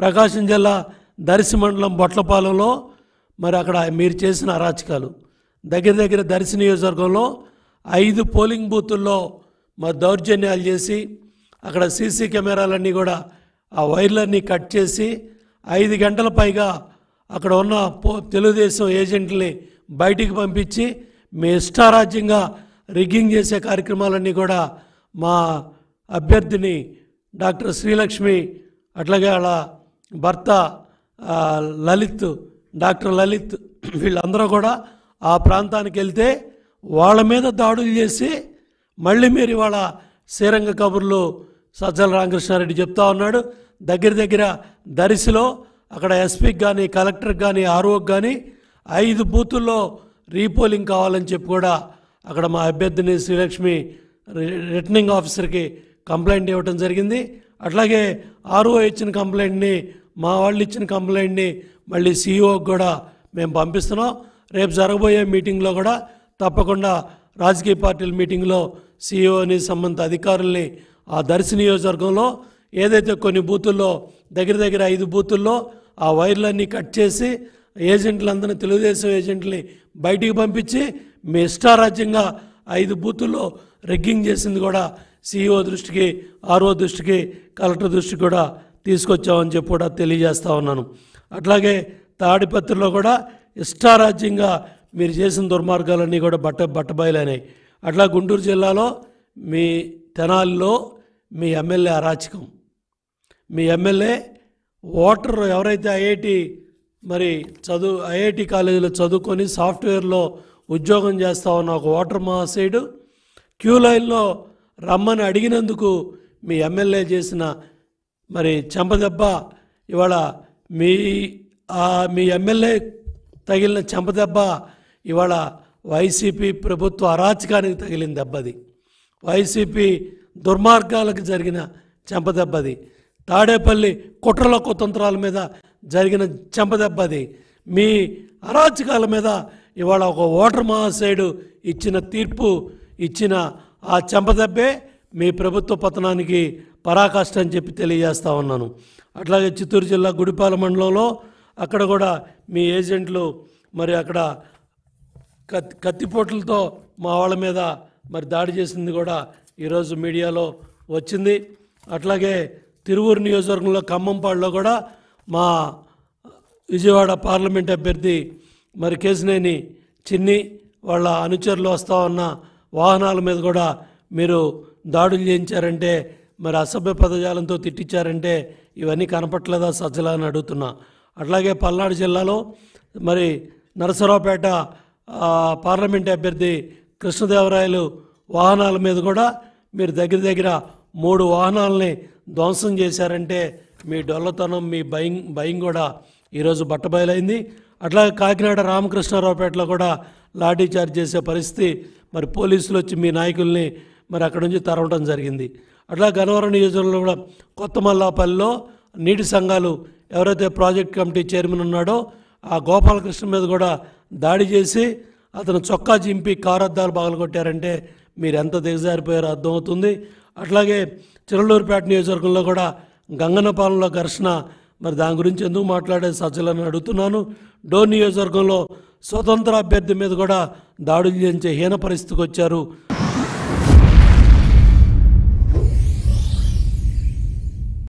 ప్రకాశం జిల్లా దర్శి మండలం బొట్లపాలెంలో మరి అక్కడ మీరు చేసిన అరాచకాలు దగ్గర దగ్గర దర్శి నియోజకవర్గంలో ఐదు పోలింగ్ బూతుల్లో మరి దౌర్జన్యాలు చేసి అక్కడ సీసీ కెమెరాలన్నీ కూడా ఆ వైర్లన్నీ కట్ చేసి ఐదు గంటల పైగా అక్కడ ఉన్న పో తెలుగుదేశం ఏజెంట్ని బయటికి పంపించి మీ ఇష్టారాజ్యంగా రిగ్గింగ్ చేసే కార్యక్రమాలన్నీ కూడా మా అభ్యర్థిని డాక్టర్ శ్రీలక్ష్మి అట్లాగే అలా భర్త లలిత్ డాక్టర్ లలిత్ వీళ్ళందరూ కూడా ఆ ప్రాంతానికి వెళ్తే వాళ్ళ మీద దాడులు చేసి మళ్ళీ మీరు ఇవాళ శ్రీరంగ కబుర్లు సజ్జల రామకృష్ణారెడ్డి చెప్తా ఉన్నాడు దగ్గర దగ్గర దరిసిలో అక్కడ ఎస్పీకి కానీ కలెక్టర్కి కానీ ఆర్ఓకి కానీ ఐదు బూతుల్లో రీపోలింగ్ కావాలని చెప్పి కూడా అక్కడ మా అభ్యర్థిని శ్రీలక్ష్మి రిటర్నింగ్ ఆఫీసర్కి కంప్లైంట్ ఇవ్వటం జరిగింది అట్లాగే ఆర్ఓ ఇచ్చిన కంప్లైంట్ని మా వాళ్ళు ఇచ్చిన కంప్లైంట్ని మళ్ళీ సీఈఓకి e కూడా మేము పంపిస్తున్నాం రేపు జరగబోయే మీటింగ్లో కూడా తప్పకుండా రాజకీయ పార్టీల మీటింగ్లో సీఈఓని e సంబంధిత అధికారుల్ని ఆ దర్శి నియోజకవర్గంలో ఏదైతే కొన్ని బూతుల్లో దగ్గర దగ్గర ఐదు బూతుల్లో ఆ వైర్లన్నీ కట్ చేసి ఏజెంట్లందరినీ తెలుగుదేశం ఏజెంట్ని బయటికి పంపించి మీ ఇష్టారాజ్యంగా ఐదు బూతుల్లో రెగ్గింగ్ చేసింది కూడా సీఈఓ e దృష్టికి ఆర్ఓ దృష్టికి కలెక్టర్ దృష్టికి కూడా తీసుకొచ్చామని చెప్పి కూడా తెలియజేస్తూ ఉన్నాను అట్లాగే తాడిపత్రిలో కూడా ఇష్టారాజ్యంగా మీరు చేసిన దుర్మార్గాలన్నీ కూడా బట్ట బట్టబయలైనాయి అట్లా గుంటూరు జిల్లాలో మీ తెనాలిలో మీ ఎమ్మెల్యే అరాచకం మీ ఎమ్మెల్యే ఓటర్ ఎవరైతే ఐఐటి మరి చదువు ఐఐటి కాలేజీలో చదువుకొని సాఫ్ట్వేర్లో ఉద్యోగం చేస్తా ఉన్న ఒక ఓటర్ మా సైడు క్యూ లైన్లో రమ్మని అడిగినందుకు మీ ఎమ్మెల్యే చేసిన మరి చెంపదెబ్బ ఇవాళ మీ మీ ఎమ్మెల్యే తగిలిన చెంపదెబ్బ ఇవాళ వైసీపీ ప్రభుత్వ అరాచకానికి తగిలిన దెబ్బది వైసీపీ దుర్మార్గాలకు జరిగిన చెంపదెబ్బది తాడేపల్లి కుట్రల కుతంత్రాల మీద జరిగిన చెంపదెబ్బది మీ అరాచకాల మీద ఇవాళ ఒక ఓటర్ మహాశయుడు ఇచ్చిన తీర్పు ఇచ్చిన ఆ చెంపదెబ్బే మీ ప్రభుత్వ పతనానికి పరాకాష్ట అని చెప్పి తెలియజేస్తా ఉన్నాను అట్లాగే చిత్తూరు జిల్లా గుడిపాల మండలంలో అక్కడ కూడా మీ ఏజెంట్లు మరి అక్కడ కత్తి కత్తిపోట్లతో మా వాళ్ళ మీద మరి దాడి చేసింది కూడా ఈరోజు మీడియాలో వచ్చింది అట్లాగే తిరువూరు నియోజకవర్గంలో ఖమ్మంపాడులో కూడా మా విజయవాడ పార్లమెంట్ అభ్యర్థి మరి కేసినేని చిన్ని వాళ్ళ అనుచరులు వస్తూ ఉన్న వాహనాల మీద కూడా మీరు దాడులు చేయించారంటే మరి అసభ్య పదజాలంతో తిట్టించారంటే ఇవన్నీ కనపట్లేదా సజ్జలా అని అడుగుతున్నా అట్లాగే పల్నాడు జిల్లాలో మరి నరసరావుపేట పార్లమెంట్ అభ్యర్థి కృష్ణదేవరాయలు వాహనాల మీద కూడా మీరు దగ్గర దగ్గర మూడు వాహనాలని ధ్వంసం చేశారంటే మీ డొల్లతనం మీ భయం భయం కూడా ఈరోజు బట్టబయలైంది అట్లాగే కాకినాడ రామకృష్ణారావుపేటలో కూడా లాఠీ చార్జ్ చేసే పరిస్థితి మరి పోలీసులు వచ్చి మీ నాయకుల్ని మరి అక్కడ నుంచి తరవడం జరిగింది అట్లా గన్నవరం నియోజకవర్గంలో కూడా కొత్త మల్లాపల్లిలో నీటి సంఘాలు ఎవరైతే ప్రాజెక్ట్ కమిటీ చైర్మన్ ఉన్నాడో ఆ గోపాలకృష్ణ మీద కూడా దాడి చేసి అతను చొక్కా చింపి కారద్దాలు పగలగొట్టారంటే మీరు ఎంత దిగజారిపోయారో అర్థమవుతుంది అట్లాగే చిరలూరుపేట నియోజకవర్గంలో కూడా గంగన్నపాలెంలో ఘర్షణ మరి దాని గురించి ఎందుకు మాట్లాడే సజ్జలని అడుగుతున్నాను డోర్ నియోజకవర్గంలో స్వతంత్ర అభ్యర్థి మీద కూడా దాడులు చేయించే హీన పరిస్థితికి వచ్చారు